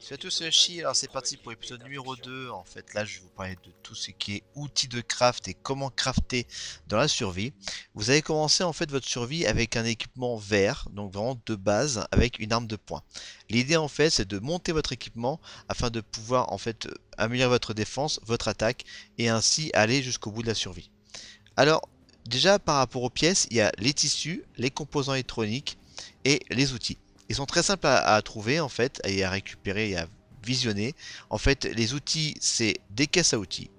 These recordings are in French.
Salut à tous, c'est alors c'est parti pour l'épisode numéro 2. En fait, là, je vais vous parler de tout ce qui est outils de craft et comment crafter dans la survie. Vous allez commencer en fait votre survie avec un équipement vert, donc vraiment de base, avec une arme de poing. L'idée en fait, c'est de monter votre équipement afin de pouvoir en fait améliorer votre défense, votre attaque et ainsi aller jusqu'au bout de la survie. Alors, déjà par rapport aux pièces, il y a les tissus, les composants électroniques et les outils ils sont très simples à, trouver en fait et à récupérer et à visionner. En fait, les outils, c'est des caisses à outils.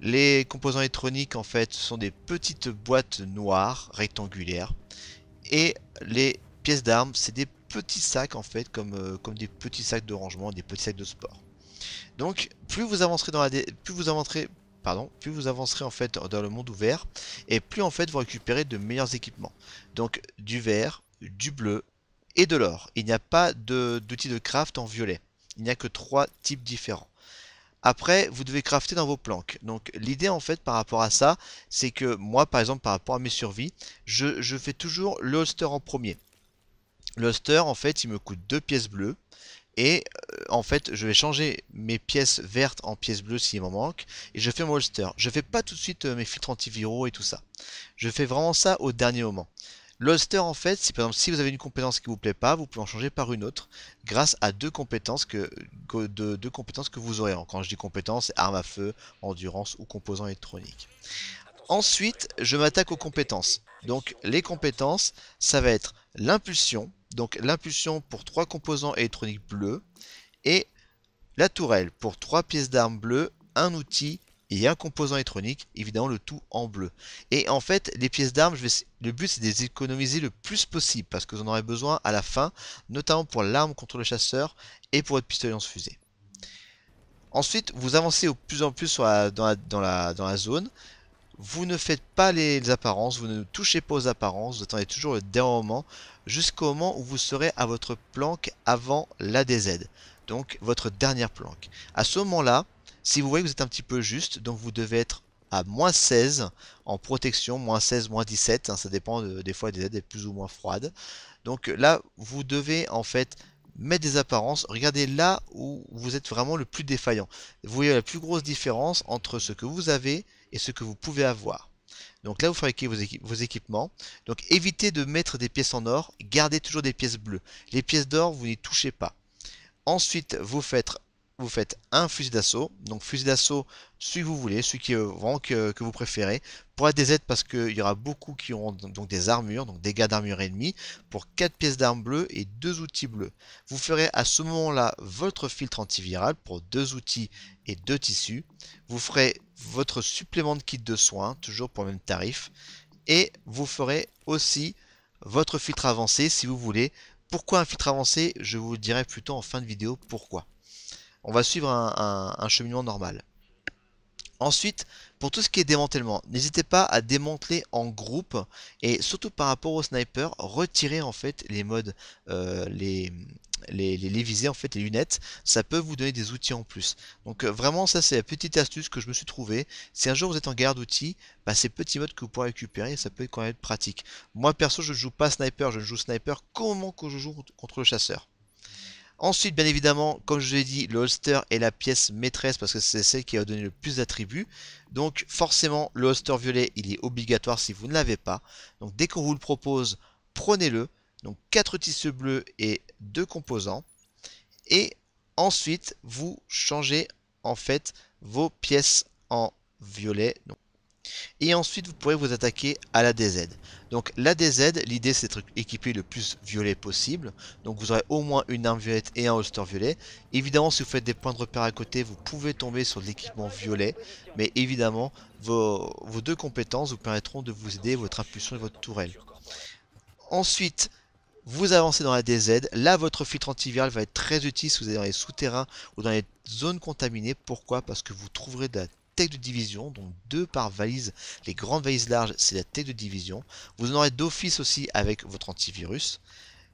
Les composants électroniques, en fait, sont des petites boîtes noires rectangulaires. Et les pièces d'armes, c'est des petits sacs, en fait, comme, euh, comme des petits sacs de rangement, des petits sacs de sport. Donc, plus vous avancerez dans la, plus vous avancerez, pardon, plus vous avancerez en fait dans le monde ouvert, et plus en fait vous récupérez de meilleurs équipements. Donc, du vert, du bleu, et de l'or. Il n'y a pas d'outil de, craft en violet. Il n'y a que trois types différents. Après, vous devez crafter dans vos planques. Donc l'idée en fait par rapport à ça, c'est que moi par exemple par rapport à mes survies, je, je fais toujours le holster en premier. holster en fait il me coûte deux pièces bleues. Et euh, en fait, je vais changer mes pièces vertes en pièces bleues s'il m'en manque. Et je fais mon holster. Je fais pas tout de suite euh, mes filtres antiviraux et tout ça. Je fais vraiment ça au dernier moment. L'holster en fait, si par exemple si vous avez une compétence qui ne vous plaît pas, vous pouvez en changer par une autre grâce à deux compétences que, compétences que vous aurez. Quand je dis compétences, c'est arme à feu, endurance ou composants électroniques. Ensuite, je m'attaque aux compétences. Donc les compétences, ça va être l'impulsion, donc l'impulsion pour trois composants électroniques bleus et la tourelle pour trois pièces d'armes bleues, un outil et un composant électronique, évidemment le tout en bleu. Et en fait, les pièces d'armes, le but c'est de les économiser le plus possible parce que vous en aurez besoin à la fin, notamment pour l'arme contre le chasseur et pour votre pistolet en fusée Ensuite, vous avancez au plus en plus dans, la, zone. Vous ne faites pas les, apparences, vous ne touchez pas aux apparences, vous attendez toujours le dernier moment jusqu'au moment où vous serez à votre planque avant la DZ. Donc votre dernière planque. À ce moment-là, si vous voyez que vous êtes un petit peu juste, donc vous devez être à moins 16 en protection, moins 16, moins 17, hein, ça dépend des fois des aides plus ou moins froides. Donc là, vous devez en fait mettre des apparences, regardez là où vous êtes vraiment le plus défaillant. Vous voyez la plus grosse différence entre ce que vous avez et ce que vous pouvez avoir. Donc là, vous fabriquez vos, équipements. Donc évitez de mettre des pièces en or, gardez toujours des pièces bleues. Les pièces d'or, vous n'y touchez pas. Ensuite, vous faites vous faites un fusil d'assaut. Donc fusil d'assaut, celui que vous voulez, celui que, vous préférez. Pour des aides parce qu'il y aura beaucoup qui auront donc des armures, donc des gars d'armure ennemie, pour 4 pièces d'armes bleues et 2 outils bleus. Vous ferez à ce moment-là votre filtre antiviral pour 2 outils et 2 tissus. Vous ferez votre supplément de kit de soins, toujours pour le même tarif. Et vous ferez aussi votre filtre avancé si vous voulez. Pourquoi un filtre avancé Je vous dirai plutôt en fin de vidéo pourquoi on va suivre un, cheminement normal. Ensuite, pour tout ce qui est démantèlement, n'hésitez pas à démanteler en groupe et surtout par rapport au sniper, retirez en fait les modes, euh, les, les, visées, en fait les lunettes, ça peut vous donner des outils en plus. Donc euh, vraiment ça c'est la petite astuce que je me suis trouvé. Si un jour vous êtes en garde d'outils, bah, ces petits modes que vous pourrez récupérer, ça peut quand même être pratique. Moi perso je ne joue pas sniper, je joue sniper comment que je joue contre le chasseur. Ensuite, bien évidemment, comme je l'ai dit, le holster est la pièce maîtresse parce que c'est celle qui va donner le plus d'attributs. Donc forcément, le holster violet, il est obligatoire si vous ne l'avez pas. Donc dès qu'on vous le propose, prenez-le. Donc 4 tissus bleus et 2 composants. Et ensuite, vous changez en fait vos pièces en violet. Et ensuite, vous pourrez vous attaquer à la DZ. Donc la DZ, l'idée c'est d'être équipé le plus violet possible. Donc vous aurez au moins une arme violette et un holster violet. Évidemment, si vous faites des points de repère à côté, vous pouvez tomber sur l'équipement violet. Mais évidemment, vos, vos, deux compétences vous permettront de vous aider votre impulsion et votre tourelle. Ensuite, vous avancez dans la DZ. Là, votre filtre antiviral va être très utile si vous êtes dans les souterrains ou dans les zones contaminées. Pourquoi Parce que vous trouverez de la de division, donc deux par valise. Les grandes valises larges, c'est la tech de division. Vous en aurez d'office aussi avec votre antivirus.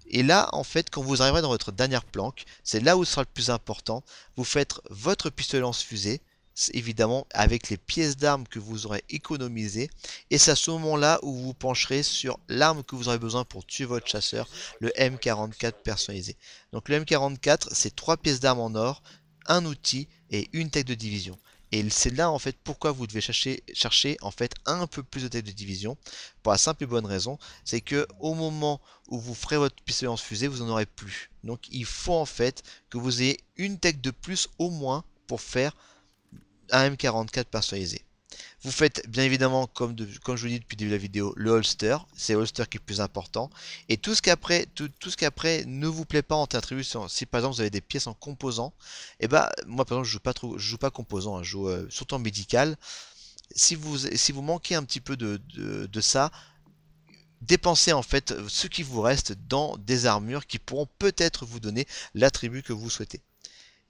Et là, en fait, quand vous arriverez dans votre dernière planque, c'est là où ce sera le plus important. Vous faites votre pistolet lance-fusée, évidemment avec les pièces d'armes que vous aurez économisées. Et c'est à ce moment-là où vous pencherez sur l'arme que vous aurez besoin pour tuer votre chasseur, le M44 personnalisé. Donc le M44, c'est trois pièces d'armes en or, un outil et une tête de division. Et c'est là en fait pourquoi vous devez chercher, chercher en fait un peu plus de tech de division pour la simple et bonne raison, c'est que au moment où vous ferez votre puissance fusée, vous n'en aurez plus. Donc il faut en fait que vous ayez une tech de plus au moins pour faire un M44 personnalisé. Vous faites bien évidemment, comme, de, comme je vous dis depuis le début de la vidéo, le holster. C'est le holster qui est le plus important. Et tout ce qu'après tout, ce qu'après ne vous plaît pas en tribu. si par exemple vous avez des pièces en composant, et eh bah ben, moi par exemple je joue pas trop, je joue pas composant, hein, je joue euh, surtout en médical. Si vous, si vous manquez un petit peu de, de ça, dépensez en fait ce qui vous reste dans des armures qui pourront peut-être vous donner l'attribut que vous souhaitez.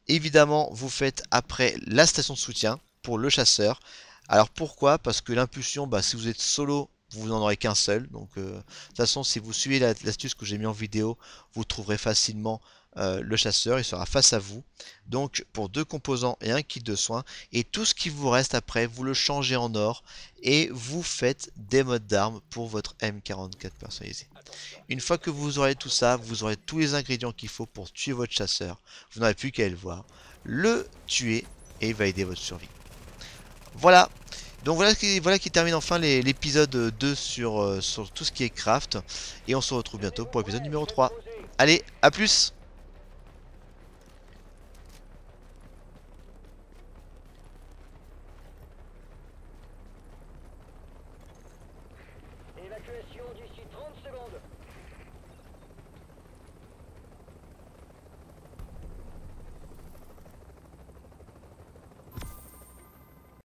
Évidemment, vous faites après la station de soutien pour le chasseur, alors pourquoi Parce que l'impulsion, bah, si vous êtes solo, vous n'en aurez qu'un seul. Donc euh, de toute façon, si vous suivez l'astuce que j'ai mis en vidéo, vous trouverez facilement euh, le chasseur, il sera face à vous. Donc pour deux composants et un kit de soins. Et tout ce qui vous reste après, vous le changez en or et vous faites des modes d'armes pour votre M44 personnalisé. Une fois que vous aurez tout ça, vous aurez tous les ingrédients qu'il faut pour tuer votre chasseur. Vous n'aurez plus qu'à le voir, le tuer et valider votre survie. Voilà. Donc voilà qui, voilà qui termine enfin l'épisode 2 sur, euh, sur tout ce qui est craft. Et on se retrouve bientôt pour l'épisode numéro 3. Allez, à plus Évacuation 30 secondes